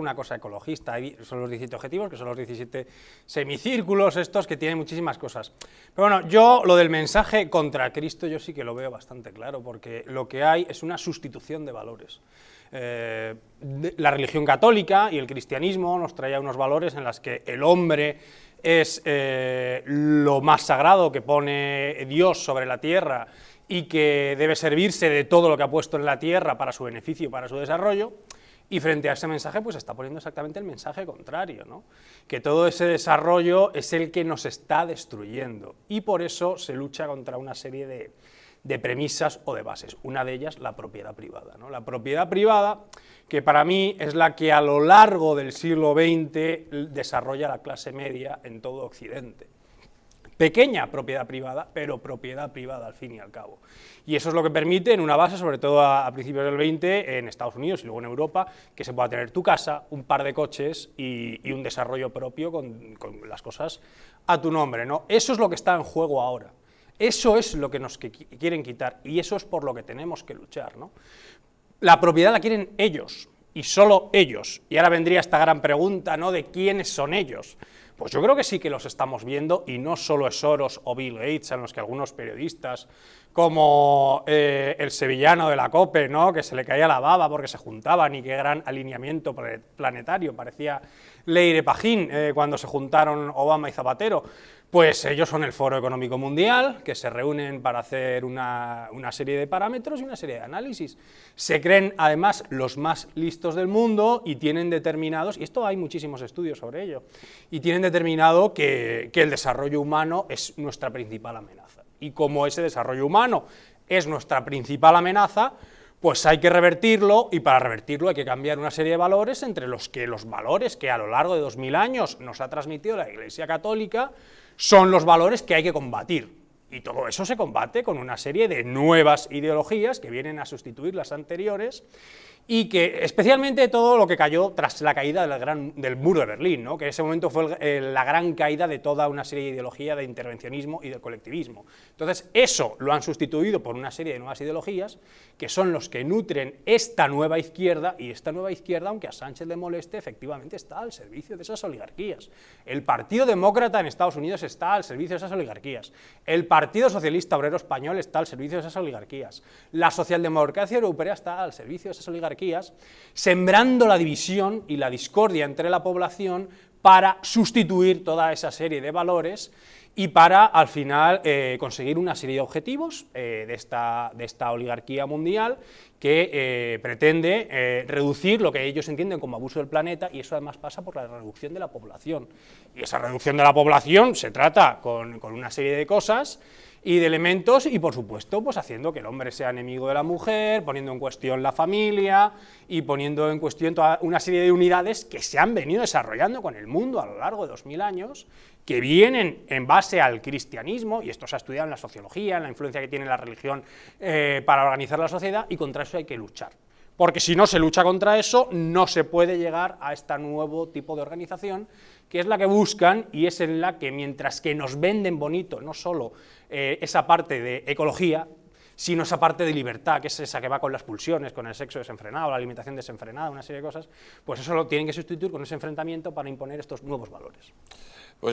una cosa ecologista, son los 17 objetivos, que son los 17 semicírculos estos, que tienen muchísimas cosas. Pero bueno, yo lo del mensaje contra Cristo yo sí que lo veo bastante claro, porque lo que hay es una sustitución de valores. Eh, la religión católica y el cristianismo nos traía unos valores en los que el hombre es eh, lo más sagrado que pone Dios sobre la tierra y que debe servirse de todo lo que ha puesto en la tierra para su beneficio, para su desarrollo. Y frente a ese mensaje, pues está poniendo exactamente el mensaje contrario, que todo ese desarrollo es el que nos está destruyendo. Y por eso se lucha contra una serie de, de premisas o de bases. Una de ellas, la propiedad privada. ¿no? La propiedad privada, que para mí es la que a lo largo del siglo XX desarrolla la clase media en todo Occidente. Pequeña propiedad privada, pero propiedad privada al fin y al cabo. Y eso es lo que permite en una base, sobre todo a, principios del 20, en Estados Unidos y luego en Europa, que se pueda tener tu casa, un par de coches y, un desarrollo propio con, las cosas a tu nombre. ¿no? Eso es lo que está en juego ahora. Eso es lo que nos quieren quitar y eso es por lo que tenemos que luchar. ¿no? La propiedad la quieren ellos y solo ellos. Y ahora vendría esta gran pregunta ¿no? de quiénes son ellos. Pues yo creo que sí que los estamos viendo y no solo es Soros o Bill Gates, en los que algunos periodistas, como eh, el sevillano de la COPE, ¿no? que se le caía la baba porque se juntaban y qué gran alineamiento planetario, parecía Leire Pajín eh, cuando se juntaron Obama y Zapatero. Pues ellos son el Foro Económico Mundial, que se reúnen para hacer una, serie de parámetros y una serie de análisis. Se creen, además, los más listos del mundo y tienen determinados, y esto hay muchísimos estudios sobre ello, y tienen determinado que el desarrollo humano es nuestra principal amenaza. Y como ese desarrollo humano es nuestra principal amenaza, pues hay que revertirlo y para revertirlo hay que cambiar una serie de valores entre los que los valores que a lo largo de dos mil años nos ha transmitido la Iglesia Católica son los valores que hay que combatir. Y todo eso se combate con una serie de nuevas ideologías que vienen a sustituir las anteriores y que especialmente todo lo que cayó tras la caída del, gran, del muro de Berlín, ¿no? que en ese momento fue eh, la gran caída de toda una serie de ideologías de intervencionismo y del colectivismo. Entonces, eso lo han sustituido por una serie de nuevas ideologías que son los que nutren esta nueva izquierda y esta nueva izquierda, aunque a Sánchez le moleste, efectivamente está al servicio de esas oligarquías. El Partido Demócrata en Estados Unidos está al servicio de esas oligarquías. El Partido Socialista Obrero Español está al servicio de esas oligarquías. La socialdemocracia europea está al servicio de esas oligarquías sembrando la división y la discordia entre la población para sustituir toda esa serie de valores y para al final eh, conseguir una serie de objetivos eh, de, esta, oligarquía mundial que eh, pretende reducir lo que ellos entienden como abuso del planeta y eso además pasa por la reducción de la población. Y esa reducción de la población se trata con, con una serie de cosas y de elementos y por supuesto pues haciendo que el hombre sea enemigo de la mujer, poniendo en cuestión la familia y poniendo en cuestión toda una serie de unidades que se han venido desarrollando con el mundo a lo largo de dos mil años, que vienen en base al cristianismo, y esto se ha estudiado en la sociología, en la influencia que tiene la religión eh, para organizar la sociedad, y contra eso hay que luchar. Porque si no se lucha contra eso, no se puede llegar a este nuevo tipo de organización, que es la que buscan y es en la que, mientras que nos venden bonito no solo eh, esa parte de ecología, sino esa parte de libertad, que es esa que va con las pulsiones, con el sexo desenfrenado, la alimentación desenfrenada, una serie de cosas, pues eso lo tienen que sustituir con ese enfrentamiento para imponer estos nuevos valores.